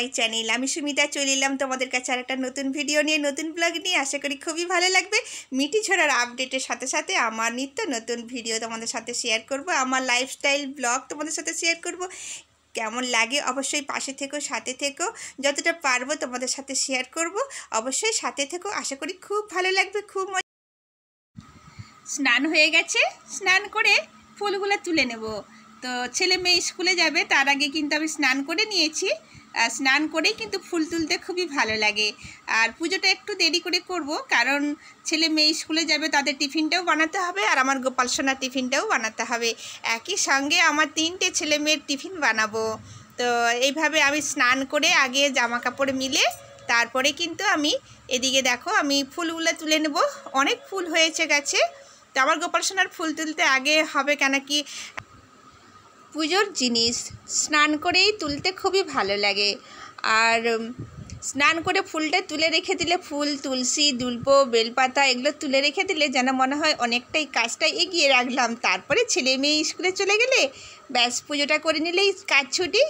my channel আমি সুমিতা চলে এলাম তোমাদের কাছে আর একটা নতুন ভিডিও নিয়ে নতুন ব্লগ নিয়ে আশা করি খুবই ভালো লাগবে মিটি ছড়ার আপডেটের সাথে সাথে আমার নিত্য নতুন ভিডিও তোমাদের সাথে শেয়ার করব আমার লাইফস্টাইল ব্লগ তোমাদের সাথে শেয়ার করব কেমন লাগে অবশ্যই পাশে থেকো সাথে থেকো যতটা পারবো তোমাদের সাথে শেয়ার করব অবশ্যই সাথে থেকো আশা করি খুব ভালো লাগবে খুব স্নান হয়ে গেছে স্নান করে ফুলগুলো তুলে নেব তো ছেলে মেয়ে স্কুলে যাবে তার আগে কিন্তু আমি স্নান করে নিয়েছি স্নান করেই কিন্তু ফুল তুলতে খুবই ভালো লাগে আর পুজোটা একটু দেরি করে করব কারণ ছেলে মেয়ে স্কুলে যাবে তাদের টিফিনটাও বানাতে হবে আর আমার গোপাল সোনার টিফিনটাও বানাতে হবে একই সঙ্গে আমার তিনটে ছেলে মেয়ের টিফিন বানাবো তো এইভাবে আমি স্নান করে আগে জামা কাপড় মিলে তারপরে কিন্তু আমি এদিকে দেখো আমি ফুলগুলো তুলে নেব অনেক ফুল হয়েছে গেছে তো আমার গোপাল সোনার ফুল তুলতে আগে হবে কেন কি পুজোর জিনিস স্নান করেই তুলতে খুবই ভালো লাগে আর স্নান করে ফুলটা তুলে রেখে দিলে ফুল তুলসী দুল্প বেলপাতা এগুলো তুলে রেখে দিলে যেন মনে হয় অনেকটাই কাজটা এগিয়ে রাখলাম তারপরে ছেলে মেয়ে স্কুলে চলে গেলে ব্যাস পুজোটা করে নিলেই কাজ ছুটি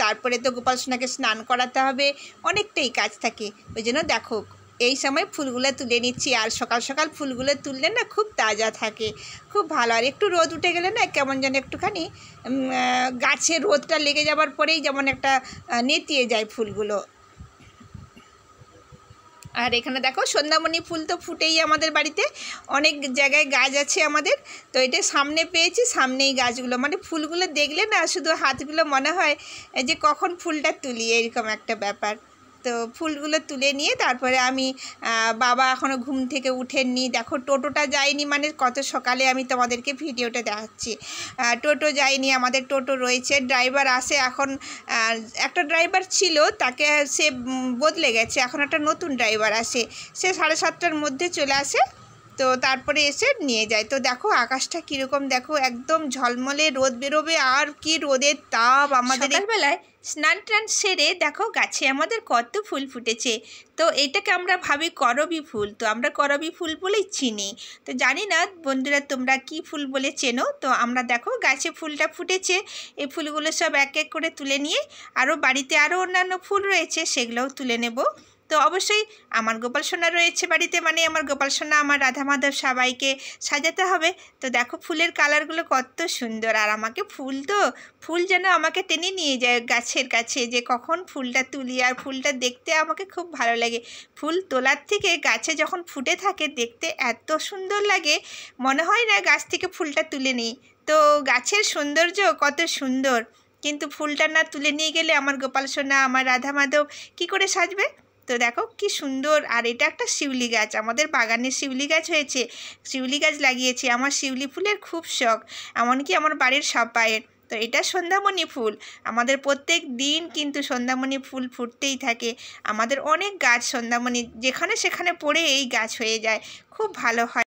তারপরে তো গোপাল সোনাকে স্নান করাতে হবে অনেকটাই কাজ থাকে ওই জন্য দেখো এই সময় ফুলগুলো তুলে নিচ্ছি আর সকাল সকাল ফুলগুলো তুললে না খুব তাজা থাকে খুব ভালো আর একটু রোদ উঠে গেলে না কেমন যেন একটুখানি গাছে রোদটা লেগে যাবার পরেই যেমন একটা নেতিয়ে যায় ফুলগুলো আর এখানে দেখো সন্ধ্যামণি ফুল তো ফুটেই আমাদের বাড়িতে অনেক জায়গায় গাছ আছে আমাদের তো এটা সামনে পেয়েছি সামনেই গাছগুলো মানে ফুলগুলো দেখলে না শুধু হাতগুলো মনে হয় যে কখন ফুলটা তুলি এরকম একটা ব্যাপার তো ফুলগুলো তুলে নিয়ে তারপরে আমি বাবা এখনও ঘুম থেকে উঠেননি দেখো টোটোটা যায়নি মানে কত সকালে আমি তোমাদেরকে ভিডিওটা দেখাচ্ছি টোটো যায়নি আমাদের টোটো রয়েছে ড্রাইভার আসে এখন একটা ড্রাইভার ছিল তাকে সে বদলে গেছে এখন একটা নতুন ড্রাইভার আসে সে সাড়ে সাতটার মধ্যে চলে আসে তো তারপরে এসে নিয়ে যায় তো দেখো আকাশটা কীরকম দেখো একদম ঝলমলে রোদ বেরোবে আর কি রোদের তাপ আমাদের বেলায় স্নান টান সেরে দেখো গাছে আমাদের কত ফুল ফুটেছে তো এটাকে আমরা ভাবি করবি ফুল তো আমরা করবি ফুল বলেই চিনি তো জানি না বন্ধুরা তোমরা কি ফুল বলে চেনো তো আমরা দেখো গাছে ফুলটা ফুটেছে এই ফুলগুলো সব এক এক করে তুলে নিয়ে আরও বাড়িতে আরও অন্যান্য ফুল রয়েছে সেগুলোও তুলে নেব তো অবশ্যই আমার গোপাল সোনা রয়েছে বাড়িতে মানে আমার গোপাল সোনা আমার রাধা মাধব সবাইকে সাজাতে হবে তো দেখো ফুলের কালারগুলো কত সুন্দর আর আমাকে ফুল তো ফুল যেন আমাকে টেনে নিয়ে যায় গাছের কাছে যে কখন ফুলটা তুলি আর ফুলটা দেখতে আমাকে খুব ভালো লাগে ফুল তোলার থেকে গাছে যখন ফুটে থাকে দেখতে এত সুন্দর লাগে মনে হয় না গাছ থেকে ফুলটা তুলে নিই তো গাছের সৌন্দর্য কত সুন্দর কিন্তু ফুলটা না তুলে নিয়ে গেলে আমার গোপাল সোনা আমার রাধা মাধব কী করে সাজবে তো দেখো কি সুন্দর আর এটা একটা শিউলি গাছ আমাদের বাগানে শিউলি গাছ হয়েছে শিউলি গাছ লাগিয়েছি আমার শিউলি ফুলের খুব শখ এমনকি আমার বাড়ির সবাইয়ের তো এটা সন্ধ্যামণি ফুল আমাদের প্রত্যেক দিন কিন্তু সন্ধ্যামণি ফুল ফুটতেই থাকে আমাদের অনেক গাছ সন্ধ্যামণি যেখানে সেখানে পড়ে এই গাছ হয়ে যায় খুব ভালো হয়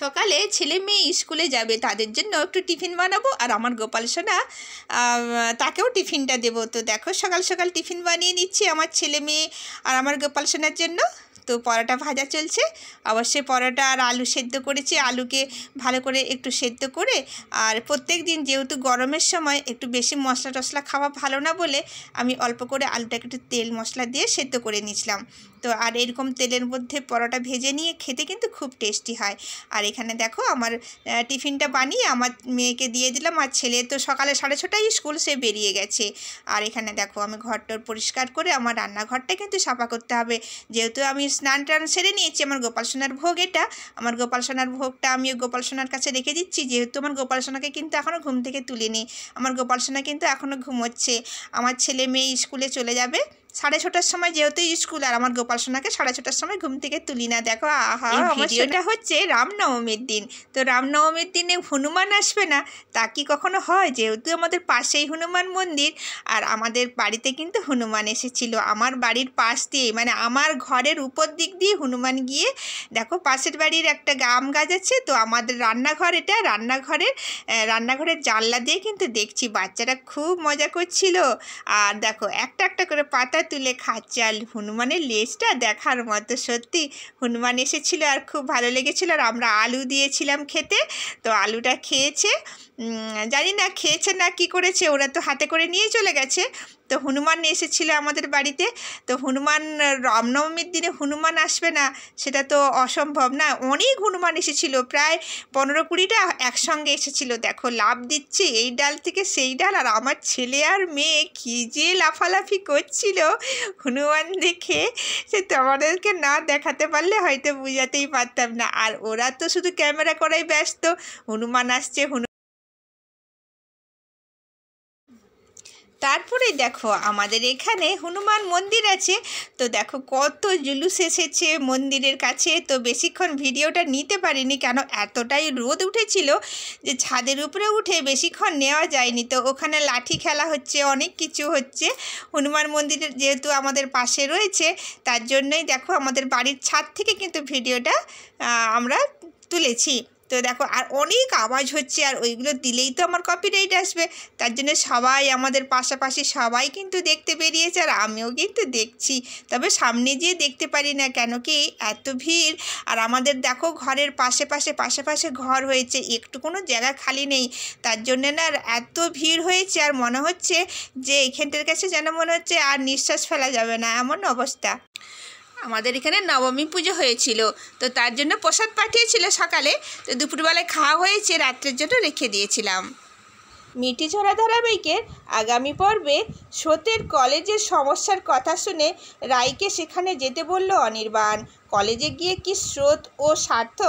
সকালে ছেলে মেয়ে স্কুলে যাবে তাদের জন্য একটু টিফিন বানাবো আর আমার গোপাল সোনা তাকেও টিফিনটা দেবো তো দেখো সকাল সকাল টিফিন বানিয়ে নিচ্ছি আমার ছেলে মেয়ে আর আমার গোপাল সোনার জন্য তো পরোটা ভাজা চলছে অবশ্যই পরোটা আর আলু সেদ্ধ করেছি আলুকে ভালো করে একটু সেদ্ধ করে আর প্রত্যেক দিন যেহেতু গরমের সময় একটু বেশি মশলা টশলা খাওয়া ভালো না বলে আমি অল্প করে আলুটাকে একটু তেল মশলা দিয়ে সেদ্ধ করে নিয়েছিলাম তো আর এরকম তেলের মধ্যে পরোটা ভেজে নিয়ে খেতে কিন্তু খুব টেস্টি হয় আর এখানে দেখো আমার টিফিনটা বানিয়ে আমার মেয়েকে দিয়ে দিলাম আর ছেলে তো সকালে সাড়ে ছটায় স্কুল সে বেরিয়ে গেছে আর এখানে দেখো আমি ঘরটর পরিষ্কার করে আমার রান্নাঘরটা কিন্তু সাফা করতে হবে যেহেতু আমি স্নান টান সেরে নিয়েছি আমার গোপাল সোনার ভোগ এটা আমার গোপাল সোনার ভোগটা আমি গোপাল সোনার কাছে রেখে দিচ্ছি যেহেতু আমার গোপাল সোনাকে কিন্তু এখনও ঘুম থেকে তুলিনি আমার গোপাল সোনা কিন্তু এখনও ঘুমোচ্ছে আমার ছেলে মেয়ে স্কুলে চলে যাবে সাড়ে ছটার সময় যেহেতু স্কুল আর আমার গোপাল সোনাকে সাড়ে ছটার সময় ঘুম থেকে তুলি না দেখো আহা সেটা হচ্ছে রামনবমীর দিন তো রামনবমীর দিনে হনুমান আসবে না তা কি কখনো হয় যেহেতু আমাদের পাশেই হনুমান মন্দির আর আমাদের বাড়িতে কিন্তু হনুমান এসেছিল আমার বাড়ির পাশ দিয়ে মানে আমার ঘরের উপর দিক দিয়ে হনুমান গিয়ে দেখো পাশের বাড়ির একটা গাম গাছ আছে তো আমাদের রান্নাঘর এটা রান্নাঘরের রান্নাঘরের জানলা দিয়ে কিন্তু দেখছি বাচ্চারা খুব মজা করছিল আর দেখো একটা একটা করে পাতা তুলে খাচ্ছে আর হনুমানের লেজটা দেখার মতো সত্যি হনুমান এসেছিল আর খুব ভালো লেগেছিল আর আমরা আলু দিয়েছিলাম খেতে তো আলুটা খেয়েছে জানি না খেয়েছে না কি করেছে ওরা তো হাতে করে নিয়ে চলে গেছে তো হনুমান এসেছিল আমাদের বাড়িতে তো হনুমান রামনবমীর দিনে হনুমান আসবে না সেটা তো অসম্ভব না অনেক হনুমান এসেছিল প্রায় পনেরো কুড়িটা একসঙ্গে এসেছিল দেখো লাভ দিচ্ছে এই ডাল থেকে সেই ডাল আর আমার ছেলে আর মেয়ে কী যে লাফালাফি করছিল হনুমান দেখে সে তোমাদেরকে না দেখাতে পারলে হয়তো বুঝাতেই পারতাম না আর ওরা তো শুধু ক্যামেরা করাই ব্যস্ত হনুমান আসছে হনুমান তারপরে দেখো আমাদের এখানে হনুমান মন্দির আছে তো দেখো কত জুলুস এসেছে মন্দিরের কাছে তো বেশিক্ষণ ভিডিওটা নিতে পারিনি কেন এতটাই রোদ উঠেছিল যে ছাদের উপরে উঠে বেশিক্ষণ নেওয়া যায়নি তো ওখানে লাঠি খেলা হচ্ছে অনেক কিছু হচ্ছে হনুমান মন্দিরের যেহেতু আমাদের পাশে রয়েছে তার জন্যই দেখো আমাদের বাড়ির ছাদ থেকে কিন্তু ভিডিওটা আমরা তুলেছি তো দেখো আর অনেক আওয়াজ হচ্ছে আর ওইগুলো দিলেই তো আমার কপিরাইট আসবে তার জন্য সবাই আমাদের পাশাপাশি সবাই কিন্তু দেখতে বেরিয়েছে আর আমিও কিন্তু দেখছি তবে সামনে যেয়ে দেখতে পারি না কেন কি এত ভিড় আর আমাদের দেখো ঘরের পাশে পাশে পাশে পাশে ঘর হয়েছে একটু কোনো জায়গা খালি নেই তার জন্যে না এত ভিড় হয়েছে আর মনে হচ্ছে যে এখানটার কাছে যেন মনে হচ্ছে আর নিঃশ্বাস ফেলা যাবে না এমন অবস্থা আমাদের এখানে নবমী পুজো হয়েছিল তো তার জন্য প্রসাদ পাঠিয়েছিল সকালে তো দুপুরবেলায় খাওয়া হয়েছে রাত্রের জন্য রেখে দিয়েছিলাম মিটি ঝরা ধারাবাহিকের আগামী পর্বে সোতের কলেজের সমস্যার কথা শুনে রায়কে সেখানে যেতে বলল অনির্বাণ কলেজে গিয়ে কি স্রোত ও সার্থক